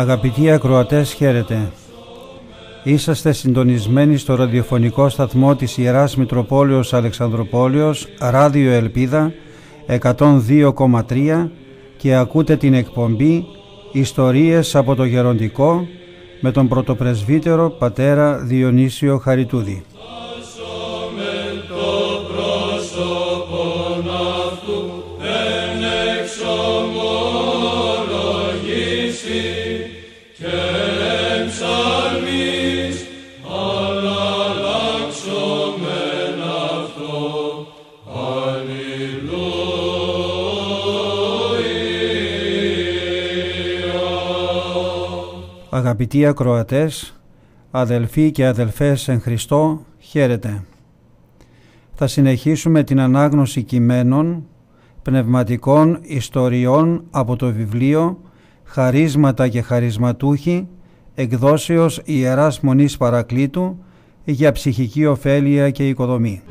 Αγαπητοί ακροατές, χαίρετε. Είσαστε συντονισμένοι στο ραδιοφωνικό σταθμό της Ιεράς Μητροπόλεως Αλεξανδροπόλεως, Ράδιο Ελπίδα, 102,3 και ακούτε την εκπομπή «Ιστορίες από το Γεροντικό» με τον πρωτοπρεσβύτερο πατέρα Διονύσιο Χαριτούδη. Αγαπητοί ακροατές, αδελφοί και αδελφές εν Χριστώ, χαίρετε. Θα συνεχίσουμε την ανάγνωση κειμένων, πνευματικών ιστοριών από το βιβλίο «Χαρίσματα και χαρισματούχοι» εκδόσεως Ιεράς Μονής Παρακλήτου για ψυχική ωφέλεια και οικοδομή.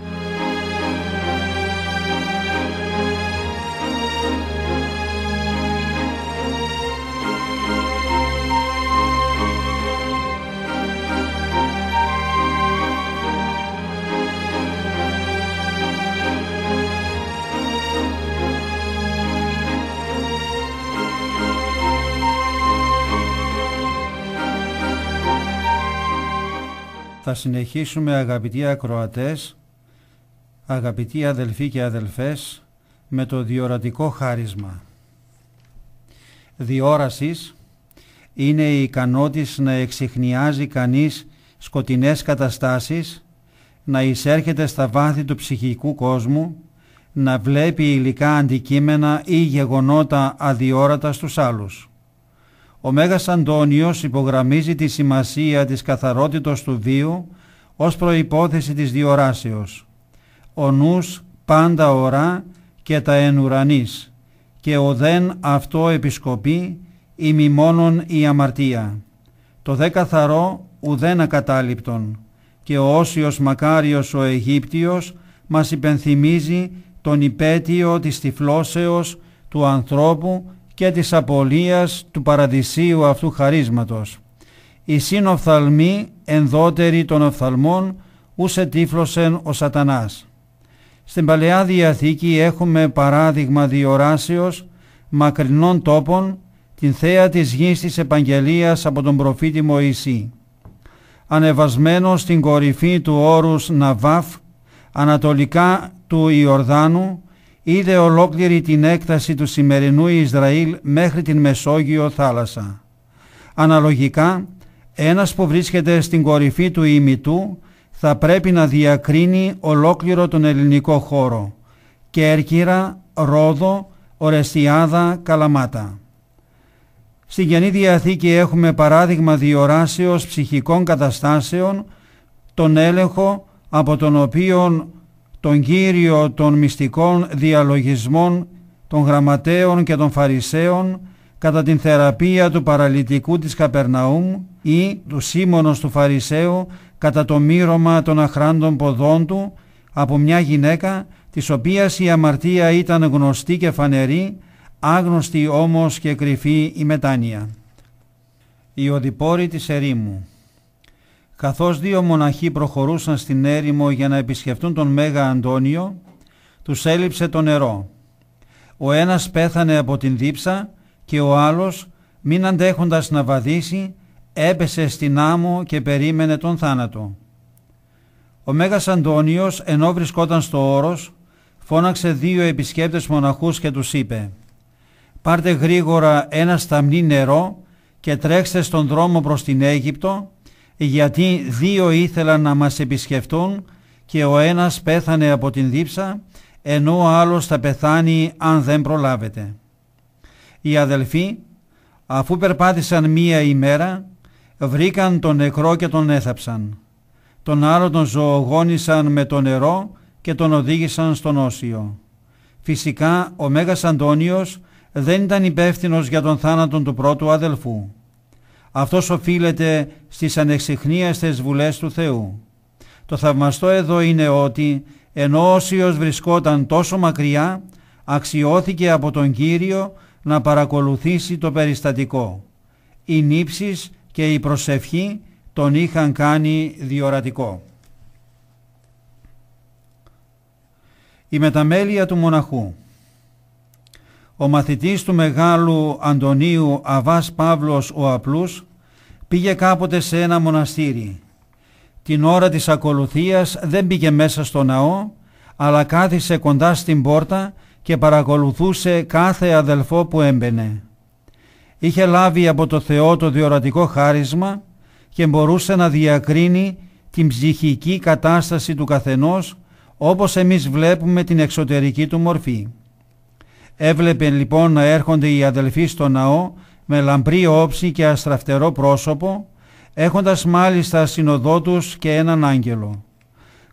Θα συνεχίσουμε αγαπητοί ακροατές, αγαπητοί αδελφοί και αδελφές, με το διορατικό χάρισμα. Διόρασης είναι η ικανότης να εξηχνιάζει κανείς σκοτεινές καταστάσεις, να εισέρχεται στα βάθη του ψυχικού κόσμου, να βλέπει υλικά αντικείμενα ή γεγονότα αδιόρατα στους άλλους. Ο Μέγας Αντώνιος υπογραμμίζει τη σημασία της καθαρότητος του βίου ως προϋπόθεση της διοράσεως. Ο νους πάντα ορά και τα εν ουρανής, και ο δεν αυτό επισκοπεί ημι μόνον η αμαρτία. Το δε καθαρό ουδέν ακατάληπτον και ο Όσιος Μακάριος ο Αιγύπτιος μας υπενθυμίζει τον υπέτειο της τυφλώσεως του ανθρώπου και της απολίας του παραδεισίου αυτού χαρίσματος. Η συνοφθαλμή ενδότερη των οφθαλμών ούσε τύφλωσεν ο σατανάς. Στην Παλαιά Διαθήκη έχουμε παράδειγμα διοράσεως μακρινών τόπων την θέα της γης της επαγγελίας από τον προφήτη Μωυσή. Ανεβασμένο στην κορυφή του όρους Ναβάφ, ανατολικά του Ιορδάνου, είδε ολόκληρη την έκταση του σημερινού Ισραήλ μέχρι την Μεσόγειο θάλασσα. Αναλογικά, ένας που βρίσκεται στην κορυφή του ημιτού θα πρέπει να διακρίνει ολόκληρο τον ελληνικό χώρο. Κέρκυρα, Ρόδο, Ορεστιάδα, Καλαμάτα. Στη Γενή Διαθήκη έχουμε παράδειγμα διοράσεως ψυχικών καταστάσεων, τον έλεγχο από τον οποίον τον Κύριο των μυστικών διαλογισμών των γραμματέων και των φαρισαίων κατά την θεραπεία του παραλυτικού της Καπερναούμ ή του Σίμωνος του Φαρισαίου κατά το μύρωμα των αχράντων ποδών του από μια γυναίκα της οποίας η αμαρτία ήταν γνωστή και φανερή, άγνωστη όμως και κρυφή η μετάνοια. Η οδηπόρη της ερήμου Καθώς δύο μοναχοί προχωρούσαν στην έρημο για να επισκεφτούν τον Μέγα Αντώνιο, τους έλειψε το νερό. Ο ένας πέθανε από την δίψα και ο άλλος, μην αντέχοντας να βαδίσει, έπεσε στην άμμο και περίμενε τον θάνατο. Ο Μέγας Αντώνιος, ενώ βρισκόταν στο όρος, φώναξε δύο επισκέπτες μοναχούς και τους είπε «Πάρτε γρήγορα ένα σταμνί νερό και τρέξτε στον δρόμο προς την Αίγυπτο γιατί δύο ήθελαν να μας επισκεφτούν και ο ένας πέθανε από την δίψα, ενώ ο άλλος θα πεθάνει αν δεν προλάβετε. Οι αδελφοί, αφού περπάτησαν μία ημέρα, βρήκαν τον νεκρό και τον έθαψαν. Τον άλλο τον ζωογόνησαν με το νερό και τον οδήγησαν στον Όσιο. Φυσικά ο Μέγας Αντώνιος δεν ήταν υπεύθυνος για τον θάνατο του πρώτου αδελφού. Αυτός οφείλεται στις ανεξιχνίαστες βουλές του Θεού. Το θαυμαστό εδώ είναι ότι ενώ όσιος βρισκόταν τόσο μακριά αξιώθηκε από τον Κύριο να παρακολουθήσει το περιστατικό. Οι νύψεις και η προσευχή τον είχαν κάνει διορατικό. Η μεταμέλεια του μοναχού ο μαθητής του Μεγάλου Αντωνίου Αβάς Παύλος ο Απλούς πήγε κάποτε σε ένα μοναστήρι. Την ώρα της ακολουθίας δεν πήγε μέσα στο ναό, αλλά κάθισε κοντά στην πόρτα και παρακολουθούσε κάθε αδελφό που έμπαινε. Είχε λάβει από το Θεό το διορατικό χάρισμα και μπορούσε να διακρίνει την ψυχική κατάσταση του καθενός όπως εμείς βλέπουμε την εξωτερική του μορφή. Έβλεπε λοιπόν να έρχονται οι αδελφοί στο ναό με λαμπρή όψη και αστραφτερό πρόσωπο, έχοντας μάλιστα συνοδό τους και έναν άγγελο.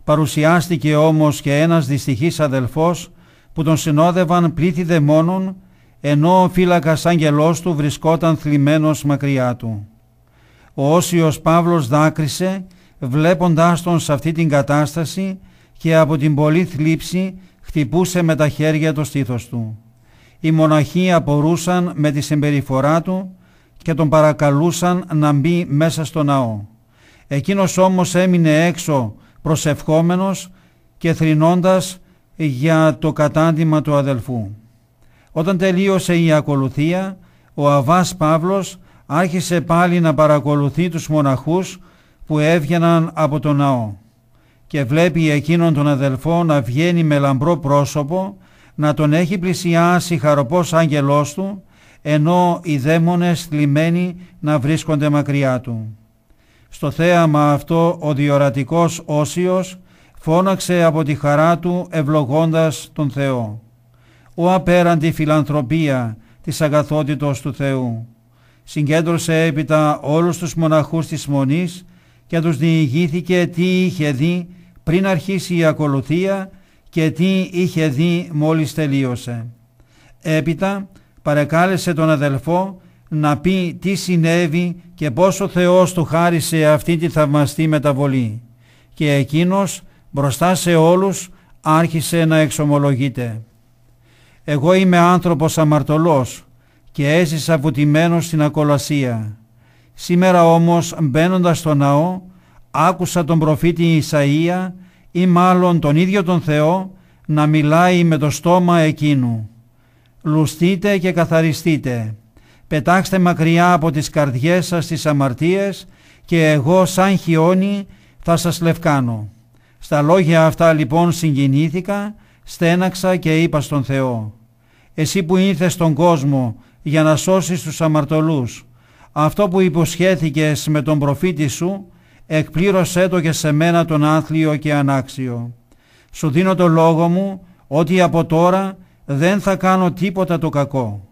Παρουσιάστηκε όμως και ένας δυστυχής αδελφός που τον συνόδευαν πλήθη δαιμόνων, ενώ ο φύλακας άγγελός του βρισκόταν θλιμμένος μακριά του. Ο Όσιος Παύλος δάκρυσε βλέποντάς τον σε αυτή την κατάσταση και από την πολλή θλίψη χτυπούσε με τα χέρια το στήθος του οι μοναχοί απορούσαν με τη συμπεριφορά του και τον παρακαλούσαν να μπει μέσα στο ναό. Εκείνος όμως έμεινε έξω προσευχόμενος και θρηνώντας για το κατάντημα του αδελφού. Όταν τελείωσε η ακολουθία, ο Αβάς Παύλος άρχισε πάλι να παρακολουθεί τους μοναχούς που έβγαιναν από το ναό και βλέπει εκείνον τον αδελφό να βγαίνει με λαμπρό πρόσωπο να τον έχει πλησιάσει χαροπός άγγελός του, ενώ οι δαίμονες θλιμμένοι να βρίσκονται μακριά του. Στο θέαμα αυτό ο διορατικός Όσιος φώναξε από τη χαρά του ευλογώντας τον Θεό. Ο απέραντη φιλανθρωπία της αγαθότητος του Θεού. Συγκέντρωσε έπειτα όλους τους μοναχούς της Μονής και τους διηγήθηκε τι είχε δει πριν αρχίσει η ακολουθία και τι είχε δει μόλις τελείωσε. Έπειτα παρεκάλεσε τον αδελφό να πει τι συνέβη και πόσο ο Θεός του χάρισε αυτή τη θαυμαστή μεταβολή. Και εκείνος μπροστά σε όλους άρχισε να εξομολογείται. «Εγώ είμαι άνθρωπος αμαρτωλός και έζησα βουτυμένος στην ακολασία. Σήμερα όμως μπαίνοντας στο ναό άκουσα τον προφήτη Ισαΐα ή μάλλον τον ίδιο τον Θεό να μιλάει με το στόμα εκείνου. Λουστείτε και καθαριστείτε. Πετάξτε μακριά από τις καρδιές σας τις αμαρτίες και εγώ σαν χιόνι θα σας λευκάνω. Στα λόγια αυτά λοιπόν συγκινήθηκα, στέναξα και είπα στον Θεό. Εσύ που ήρθες στον κόσμο για να σώσεις τους αμαρτωλούς, αυτό που υποσχέθηκες με τον προφήτη σου εκπλήρωσέ το και σε μένα τον άθλιο και ανάξιο. Σου δίνω το λόγο μου ότι από τώρα δεν θα κάνω τίποτα το κακό.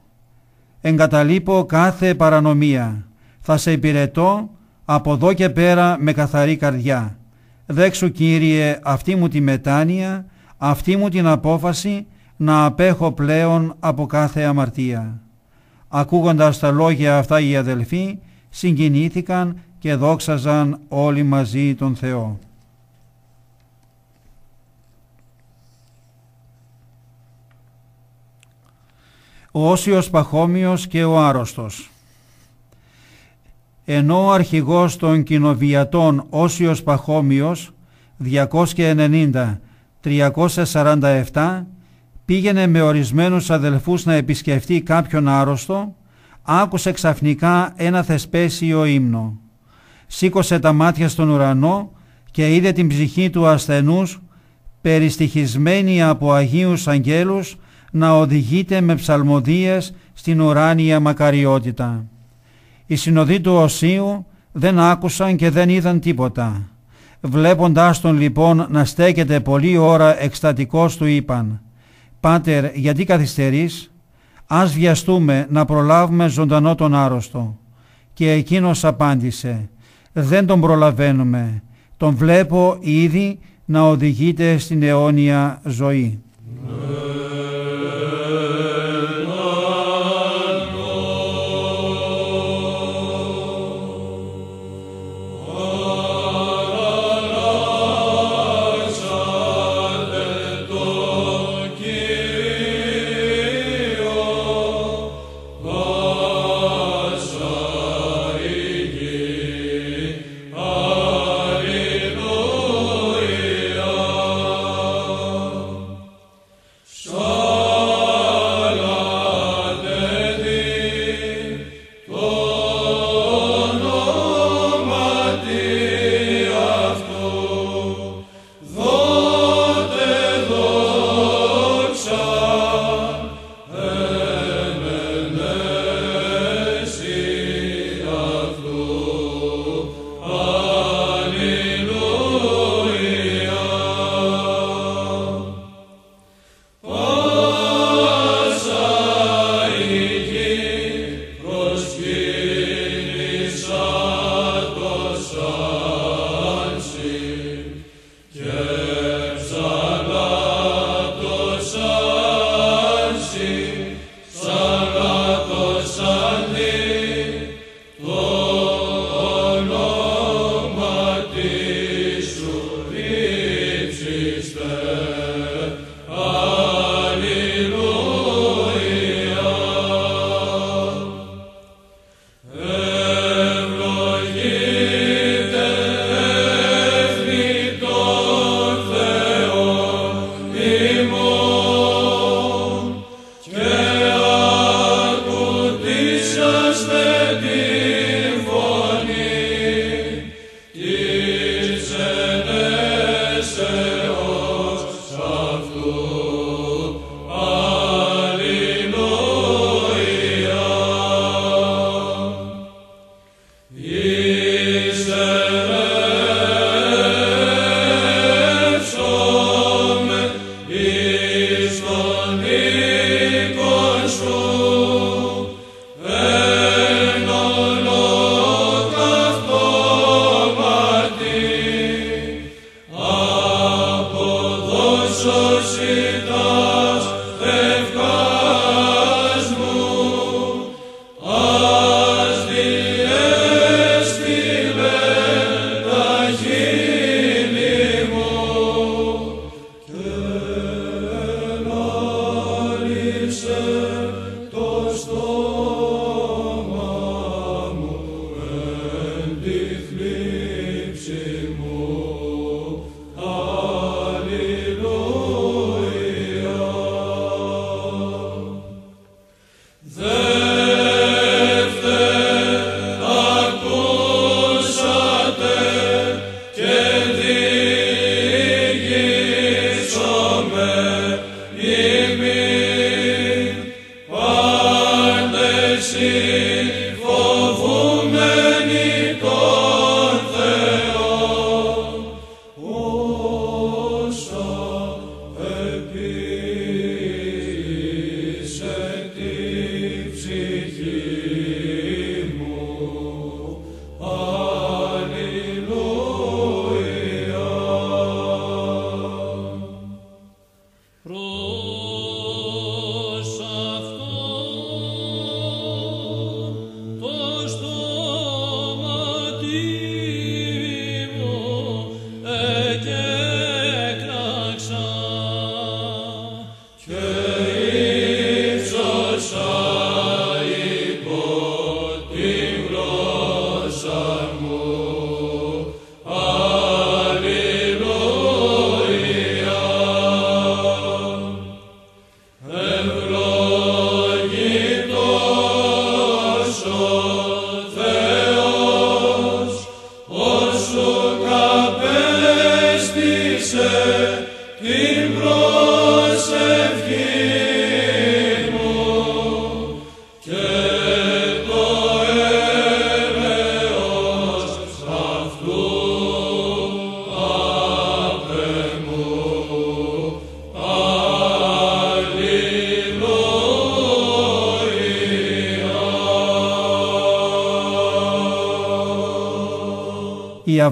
Εγκαταλείπω κάθε παρανομία. Θα σε υπηρετώ από εδώ και πέρα με καθαρή καρδιά. Δέξου Κύριε αυτή μου τη μετάνοια, αυτή μου την απόφαση να απέχω πλέον από κάθε αμαρτία. Ακούγοντας τα λόγια αυτά οι αδελφοί συγκινήθηκαν και δόξαζαν όλοι μαζί τον Θεό. Ο Όσιος Παχώμιος και ο Άρρωστος Ενώ ο αρχηγός των κοινοβιατών Όσιος Παχώμιος 290-347 πήγαινε με ορισμένους αδελφούς να επισκεφτεί κάποιον άρρωστο, άκουσε ξαφνικά ένα θεσπέσιο ύμνο σήκωσε τα μάτια στον ουρανό και είδε την ψυχή του ασθενούς περιστοιχισμένη από Αγίους Αγγέλους να οδηγείται με ψαλμοδίες στην ουράνια μακαριότητα. Οι συνοδοί του Οσίου δεν άκουσαν και δεν είδαν τίποτα. Βλέποντάς τον λοιπόν να στέκεται πολλή ώρα εκστατικός του είπαν «Πάτερ, γιατί καθυστερείς, ας βιαστούμε να προλάβουμε ζωντανό τον άρρωστο». Και εκείνος απάντησε δεν τον προλαβαίνουμε. Τον βλέπω ήδη να οδηγείται στην αιώνια ζωή.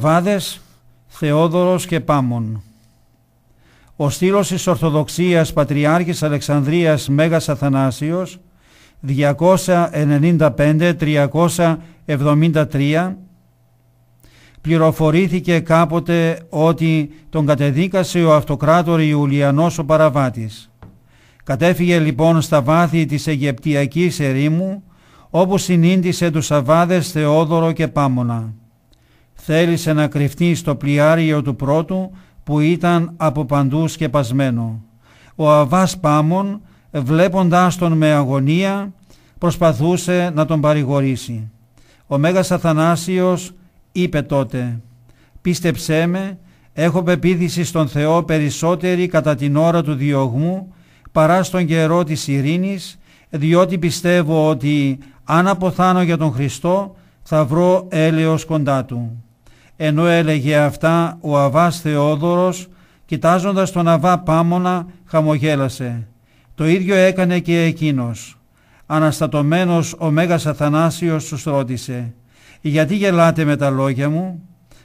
Αβάδες, Θεόδωρος και Πάμων. Ο στήλος της Ορθοδοξίας Πατριάρχης Αλεξανδρίας Μέγας Αθανάσιος 295-373 πληροφορήθηκε κάποτε ότι τον κατεδίκασε ο αυτοκράτορ Ιουλιανός ο Παραβάτης. Κατέφυγε λοιπόν στα βάθη της Αιγεπτιακής ερήμου όπου συνήντησε τους Αβάδες Θεόδωρο και Πάμωνα θέλησε να κρυφτεί στο πλοιάριο του πρώτου που ήταν από παντού σκεπασμένο. Ο Αβάς Πάμων, βλέποντάς τον με αγωνία, προσπαθούσε να τον παρηγορήσει. Ο Μέγας Αθανάσιος είπε τότε «Πίστεψέ με, έχω πεποίθηση στον Θεό περισσότερη κατά την ώρα του διωγμού παρά στον καιρό της ειρήνης, διότι πιστεύω ότι αν αποθάνω για τον Χριστό θα βρω έλεος κοντά Του». Ενώ έλεγε αυτά ο Αβάς Θεόδωρος, κοιτάζοντας τον Αβά Πάμονα, χαμογέλασε. Το ίδιο έκανε και εκείνος. Αναστατωμένος ο Μέγας Αθανάσιος τους ρώτησε «Γιατί γελάτε με τα λόγια μου,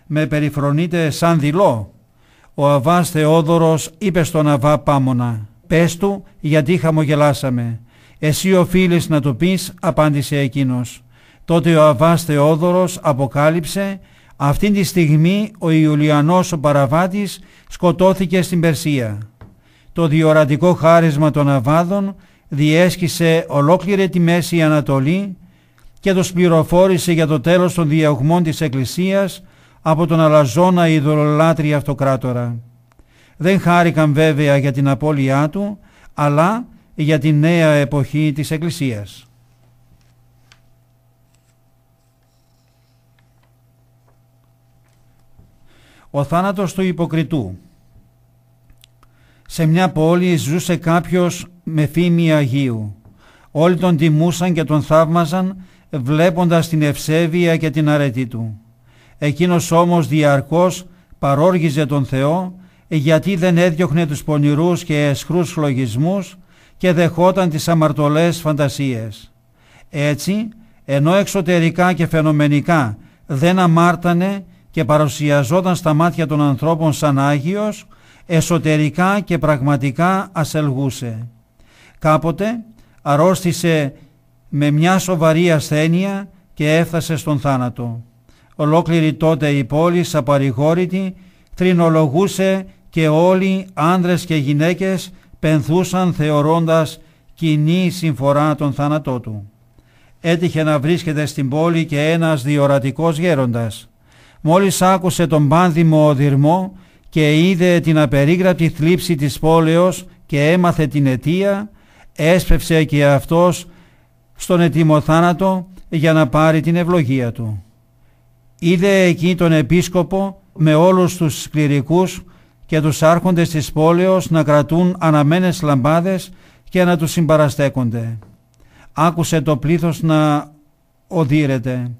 με περιφρονείτε σαν δειλό». Ο Αβάς Θεόδωρος είπε στον Αβά Πάμονα «Πες του γιατί χαμογελάσαμε». «Εσύ οφείλεις να το πεις», απάντησε εκείνος. Τότε ο Αβάς Θεόδωρος αποκάλυψε αυτή τη στιγμή ο Ιουλιανός ο Παραβάτης σκοτώθηκε στην Περσία. Το διορατικό χάρισμα των Αβάδων διέσχισε ολόκληρη τη Μέση Ανατολή και τους πληροφόρησε για το τέλος των διαγμών της Εκκλησίας από τον αλαζόνα δολολάτρια αυτοκράτορα. Δεν χάρηκαν βέβαια για την απώλειά του, αλλά για τη νέα εποχή της Εκκλησίας. Ο θάνατος του υποκριτού. Σε μια πόλη ζούσε κάποιος με φήμη Αγίου. Όλοι τον τιμούσαν και τον θαύμαζαν βλέποντας την ευσέβεια και την αρετή του. Εκείνος όμως διαρκώς παρόργιζε τον Θεό γιατί δεν έδιωχνε τους πονηρούς και αισχρούς φλογισμούς και δεχόταν τις αμαρτωλές φαντασίες. Έτσι, ενώ εξωτερικά και φαινομενικά δεν αμάρτανε και παρουσιαζόταν στα μάτια των ανθρώπων σαν Άγιος, εσωτερικά και πραγματικά ασελγούσε. Κάποτε αρρώστησε με μια σοβαρή ασθένεια και έφτασε στον θάνατο. Ολόκληρη τότε η πόλη παρηγόρητη θρηνολογούσε και όλοι άνδρες και γυναίκες πενθούσαν θεωρώντας κοινή συμφορά τον θάνατό του. Έτυχε να βρίσκεται στην πόλη και ένας διορατικός γέροντας μόλις άκουσε τον πάνδημο οδυρμό και είδε την απερίγραπτη θλίψη της πόλεως και έμαθε την αιτία, έσπευσε και αυτός στον ετοιμό θάνατο για να πάρει την ευλογία του. Είδε εκεί τον επίσκοπο με όλους τους κληρικούς και τους άρχοντες της πόλεως να κρατούν αναμένες λαμπάδες και να τους συμπαραστέκονται. Άκουσε το πλήθος να οδύρεται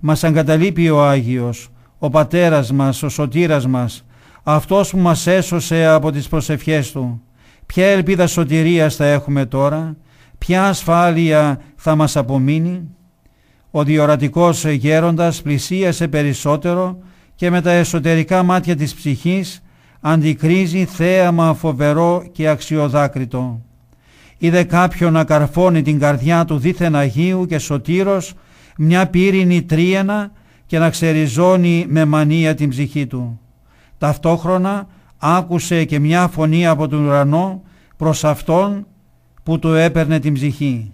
μας αγκαταλείπει ο Άγιος, ο Πατέρας μας, ο Σωτήρας μας, αυτός που μας έσωσε από τις προσευχές Του. Ποια ελπίδα σωτηρίας θα έχουμε τώρα, ποια ασφάλεια θα μας απομείνει. Ο διορατικός γέροντας πλησίασε περισσότερο και με τα εσωτερικά μάτια της ψυχής αντικρίζει θέαμα φοβερό και αξιοδάκρυτο. Είδε κάποιον να καρφώνει την καρδιά του δίθεν Αγίου και σωτήρος μια πύρινη τρίανα και να ξεριζώνει με μανία την ψυχή του. Ταυτόχρονα άκουσε και μια φωνή από τον ουρανό προς αυτόν που του έπαιρνε την ψυχή.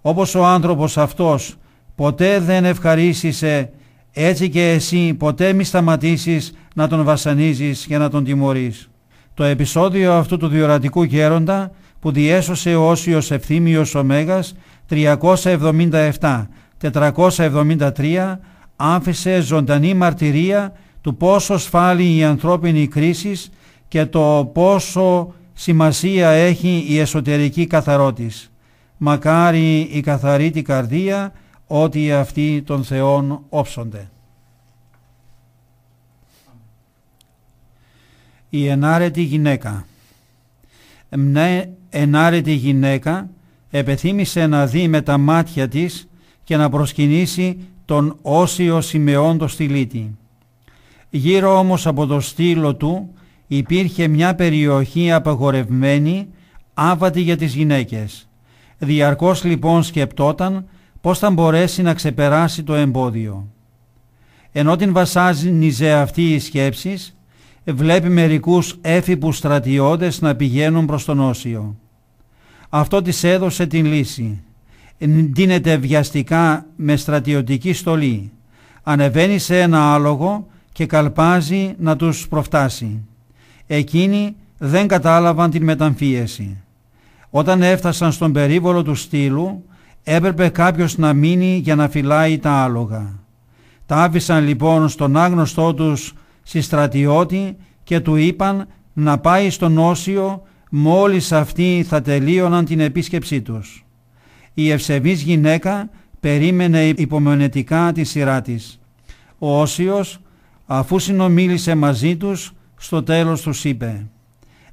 Όπως ο άνθρωπος αυτός ποτέ δεν ευχαρίστησε, έτσι και εσύ ποτέ μη σταματήσεις να τον βασανίζεις και να τον τιμωρείς. Το επεισόδιο αυτού του διορατικού γέροντα που διέσωσε ο Όσιος Ευθύμιος Ωμέγας 377 473 άφησε ζωντανή μαρτυρία του πόσο σφάλει η ανθρώπινη κρίσης και το πόσο σημασία έχει η εσωτερική καθαρότης. Μακάρι η καθαρή καρδία, ότι αυτοί των Θεών όψονται. Η ενάρετη γυναίκα Μια ενάρετη γυναίκα επεθύμησε να δει με τα μάτια της και να προσκυνήσει τον Όσιο Σιμεών το Στυλίτη. Γύρω όμως από το στήλο του υπήρχε μια περιοχή απαγορευμένη άβατη για τις γυναίκες. Διαρκώς λοιπόν σκεπτόταν πώς θα μπορέσει να ξεπεράσει το εμπόδιο. Ενώ την βασάζει αυτή η σκέψη, βλέπει μερικούς έφυπους στρατιώτες να πηγαίνουν προς τον Όσιο. Αυτό της έδωσε την λύση ντύνεται βιαστικά με στρατιωτική στολή. Ανεβαίνει σε ένα άλογο και καλπάζει να τους προφτάσει. Εκείνοι δεν κατάλαβαν την μεταμφίεση. Όταν έφτασαν στον περίβολο του στήλου, έπρεπε κάποιος να μείνει για να φυλάει τα άλογα. Τα άφησαν λοιπόν στον άγνωστό τους στη στρατιώτη και του είπαν να πάει στον Όσιο μόλις αυτοί θα τελείωναν την επίσκεψή τους η ευσεβής γυναίκα περίμενε υπομονετικά τη σειρά της. Ο Όσιος, αφού συνομίλησε μαζί τους, στο τέλος τους είπε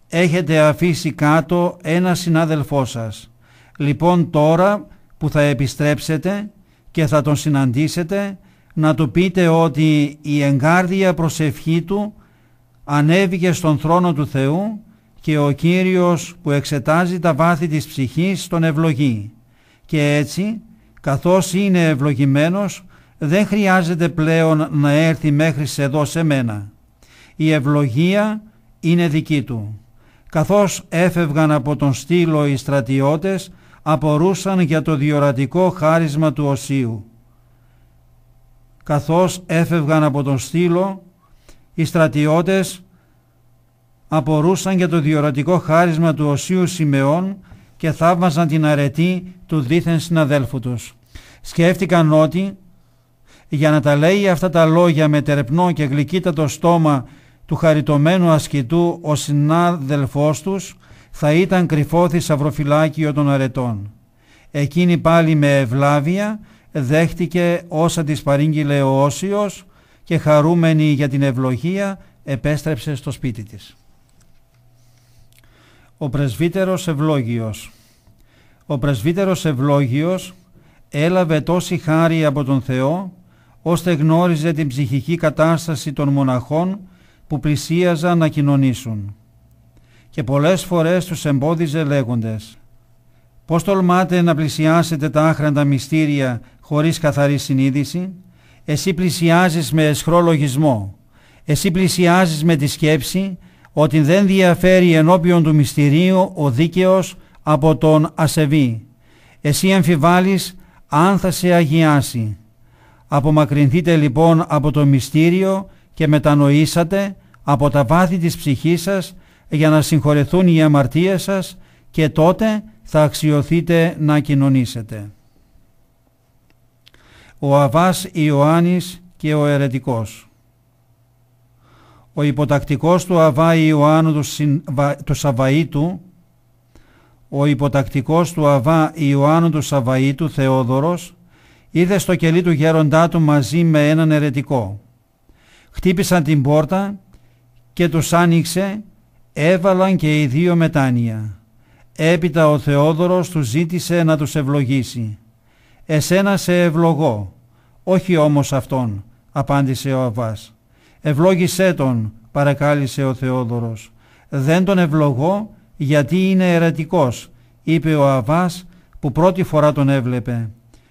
«Έχετε αφήσει κάτω ένα συνάδελφό σας. Λοιπόν τώρα που θα επιστρέψετε και θα τον συναντήσετε, να του πείτε ότι η εγκάρδια προσευχή του ανέβηκε στον θρόνο του Θεού και ο Κύριος που εξετάζει τα βάθη της ψυχής τον ευλογεί και έτσι καθώς είναι ευλογημένος δεν χρειάζεται πλέον να έρθει μέχρι σε εδώ σε μένα. Η ευλογία είναι δική του. Καθώς έφευγαν από τον στήλο οι στρατιώτες απορούσαν για το διορατικό χάρισμα του Οσίου. Καθώς έφευγαν από τον στήλο οι στρατιώτες απορούσαν για το διορατικό χάρισμα του Οσίου Σιμεών και θαύμαζαν την αρετή του δίθεν συναδέλφου τους. Σκέφτηκαν ότι για να τα λέει αυτά τα λόγια με τερπνό και γλυκύτατο στόμα του χαριτωμένου ασκητού ο συνάδελφός τους θα ήταν κρυφό θησαυροφυλάκιο των αρετών. Εκείνη πάλι με ευλάβεια δέχτηκε όσα της παρήγγειλε ο Όσιος και χαρούμενη για την ευλογία επέστρεψε στο σπίτι της ο πρεσβύτερος Ευλόγιος. Ο πρεσβύτερος Ευλόγιος έλαβε τόση χάρη από τον Θεό, ώστε γνώριζε την ψυχική κατάσταση των μοναχών που πλησίαζαν να κοινωνήσουν. Και πολλές φορές τους εμπόδιζε λέγοντες «Πώς τολμάτε να πλησιάσετε τα άχραντα μυστήρια χωρίς καθαρή συνείδηση» εσύ πλησιάζεις με εσχρό λογισμό, εσύ πλησιάζεις με τη σκέψη, ότι δεν διαφέρει ενώπιον του μυστηρίου ο δίκαιος από τον ασεβή. Εσύ αμφιβάλλεις αν θα σε αγιάσει. Απομακρυνθείτε λοιπόν από το μυστήριο και μετανοήσατε από τα βάθη της ψυχής σας για να συγχωρεθούν οι αμαρτίες σας και τότε θα αξιωθείτε να κοινωνήσετε. Ο Αβάς Ιωάννης και ο Ερετικός ο υποτακτικός του Αβά Ιωάννου του, Σαβαΐτου, ο υποτακτικός του Αβά Ιωάννου του Σαβαΐτου Θεόδωρος, είδε στο κελί του γέροντά του μαζί με έναν ερετικό. Χτύπησαν την πόρτα και τους άνοιξε, έβαλαν και οι δύο μετάνοια. Έπειτα ο Θεόδωρος τους ζήτησε να τους ευλογήσει. «Εσένα σε ευλογώ, όχι όμως αυτόν», απάντησε ο Αβάς. Ευλόγησέ τον, παρακάλεσε ο Θεόδωρος. Δεν τον ευλογώ γιατί είναι αιρετικός, είπε ο Αβάς που πρώτη φορά τον έβλεπε.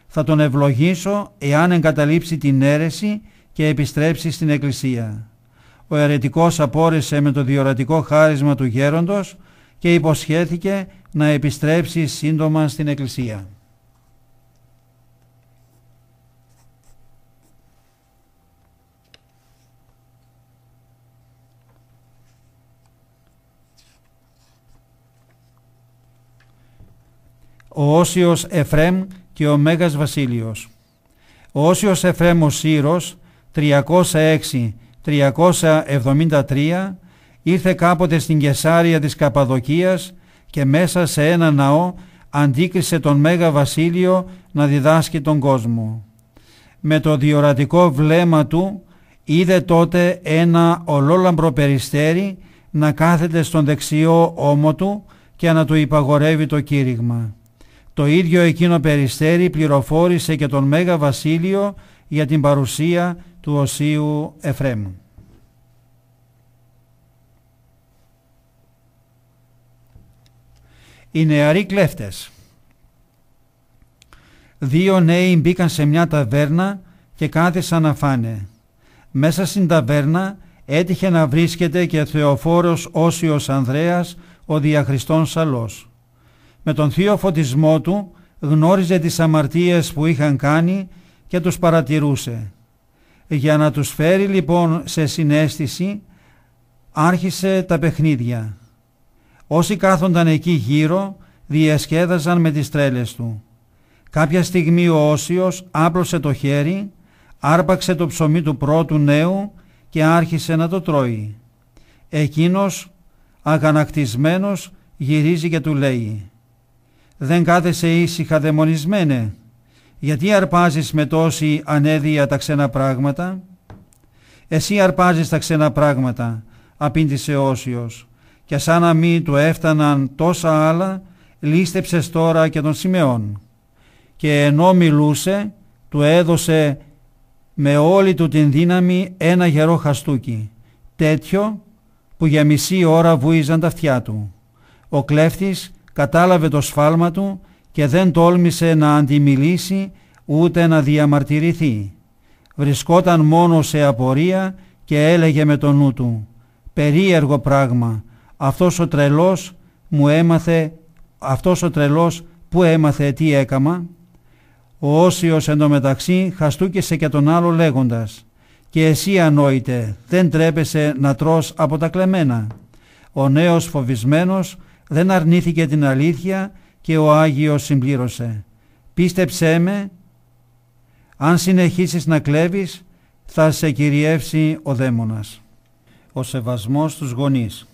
Θα τον ευλογήσω εάν εγκαταλείψει την αίρεση και επιστρέψει στην εκκλησία. Ο αιρετικός απόρρισε με το διορατικό χάρισμα του γέροντος και υποσχέθηκε να επιστρέψει σύντομα στην εκκλησία. ο Όσιος Εφρέμ και ο Μέγας Βασίλειος. Ο Όσιος Εφρέμ ο Σύρος 306-373 ήρθε κάποτε στην Κεσάρια της Καπαδοκίας και μέσα σε ένα ναό αντίκρισε τον Μέγα Βασίλειο να διδάσκει τον κόσμο. Με το διορατικό βλέμμα του είδε τότε ένα ολόλαμπρο περιστέρι να κάθεται στον δεξιό ώμο του και να του υπαγορεύει το κήρυγμα. Το ίδιο εκείνο περιστέρι πληροφόρησε και τον Μέγα Βασίλειο για την παρουσία του Οσίου Εφραίμ. Οι νεαροί κλέφτες Δύο νέοι μπήκαν σε μια ταβέρνα και κάθισαν να φάνε. Μέσα στην ταβέρνα έτυχε να βρίσκεται και Θεοφόρος Όσιος Ανδρέας, ο διαχριστών Σαλός. Με τον θείο φωτισμό του γνώριζε τις αμαρτίες που είχαν κάνει και τους παρατηρούσε. Για να τους φέρει λοιπόν σε συνέστηση άρχισε τα παιχνίδια. Όσοι κάθονταν εκεί γύρω διασκέδαζαν με τις τρέλες του. Κάποια στιγμή ο Όσιος άπλωσε το χέρι, άρπαξε το ψωμί του πρώτου νέου και άρχισε να το τρώει. Εκείνος αγανακτισμένος γυρίζει και του λέει δεν κάθεσαι ήσυχα δαιμονισμένε, γιατί αρπάζεις με τόση ανέδεια τα ξένα πράγματα. Εσύ αρπάζεις τα ξένα πράγματα, απήντησε Όσιος, και σαν να μην του έφταναν τόσα άλλα, λίστεψες τώρα και τον Σιμεών. Και ενώ μιλούσε, του έδωσε με όλη του την δύναμη ένα γερό χαστούκι, τέτοιο που για μισή ώρα βουίζαν τα αυτιά του. Ο κλέφτης κατάλαβε το σφάλμα του και δεν τόλμησε να αντιμιλήσει ούτε να διαμαρτυρηθεί. Βρισκόταν μόνο σε απορία και έλεγε με το νου του «Περίεργο πράγμα, αυτός ο τρελός μου έμαθε, αυτός ο τρελός που έμαθε τι έκαμα». Ο Όσιος εντωμεταξύ χαστούκησε και τον άλλο λέγοντας «Και εσύ ανόητε, δεν τρέπεσαι να τρως από τα κλεμμένα». Ο νέος φοβισμένος δεν αρνήθηκε την αλήθεια και ο Άγιος συμπλήρωσε «Πίστεψέ με, αν συνεχίσεις να κλέβεις θα σε κυριεύσει ο δαίμονας». Ο σεβασμός στους γονείς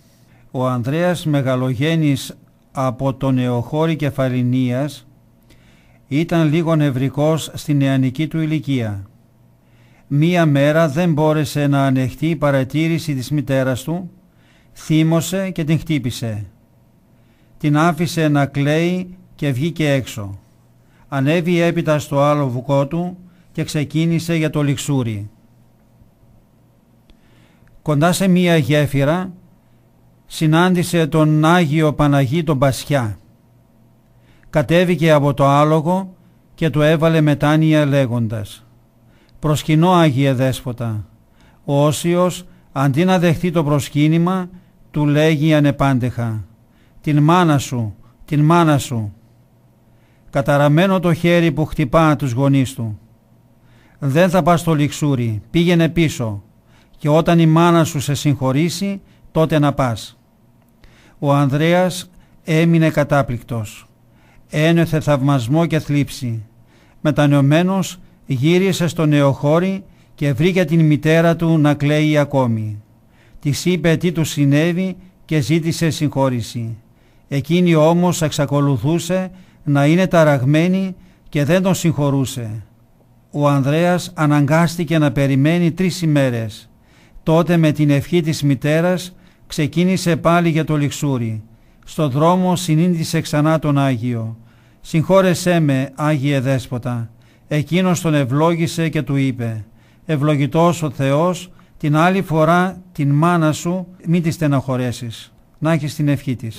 Ο Ανδρέας Μεγαλογένης από τον νεοχώρη Κεφαλινίας ήταν λίγο νευρικός στην νεανική του ηλικία. Μία μέρα δεν μπόρεσε να ανεχτεί η παρατήρηση της μητέρας του, θύμωσε και την χτύπησε την άφησε να κλαίει και βγήκε έξω. Ανέβη έπειτα στο άλλο βουκό του και ξεκίνησε για το λιξούρι. Κοντά σε μία γέφυρα συνάντησε τον Άγιο Παναγί τον Πασιά. Κατέβηκε από το άλογο και του έβαλε μετάνοια λέγοντας «Προσκυνώ Άγιε Δέσποτα». Ο Όσιος αντί να δεχτεί το προσκύνημα του λέγει ανεπάντεχα την μάνα σου, την μάνα σου. Καταραμένο το χέρι που χτυπά τους γονείς του. Δεν θα πας στο λιξούρι, πήγαινε πίσω και όταν η μάνα σου σε συγχωρήσει, τότε να πας. Ο Ανδρέας έμεινε κατάπληκτος. Ένιωθε θαυμασμό και θλίψη. Μετανεωμένος γύρισε στο νεοχώρι και βρήκε την μητέρα του να κλαίει ακόμη. Της είπε τι του συνέβη και ζήτησε συγχώρηση. Εκείνη όμως εξακολουθούσε να είναι ταραγμένη και δεν τον συγχωρούσε. Ο Ανδρέας αναγκάστηκε να περιμένει τρεις ημέρες. Τότε με την ευχή της μητέρας ξεκίνησε πάλι για το λιξούρι. Στο δρόμο συνήντησε ξανά τον Άγιο. «Συγχώρεσέ με, Άγιε Δέσποτα». Εκείνος τον ευλόγησε και του είπε «Ευλογητός ο Θεός, την άλλη φορά την μάνα σου μην τη στεναχωρέσεις, να έχεις την ευχή της».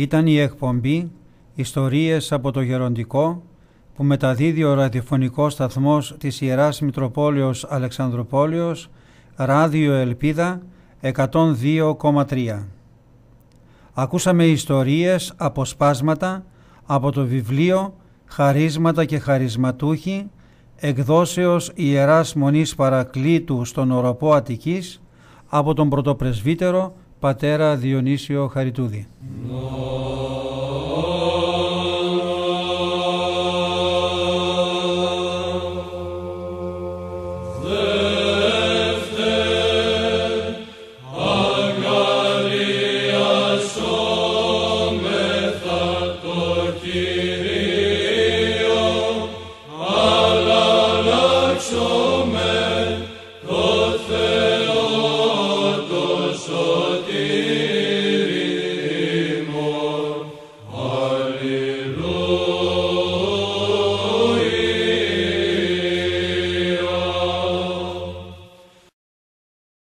ήταν η εκπομπή «Ιστορίες από το Γεροντικό» που μεταδίδει ο ραδιοφωνικός σταθμός της Ιεράς Μητροπόλεως Αλεξανδροπόλεως Ράδιο Ελπίδα 102,3. Ακούσαμε ιστορίες, σπάσματα από το βιβλίο «Χαρίσματα και χαρισματούχοι» εκδόσεως Ιεράς Μονής Παρακλήτου στον Οροπό Αττικής από τον πρωτοπρεσβύτερο πατέρα Διονύσιο Χαριτούδη.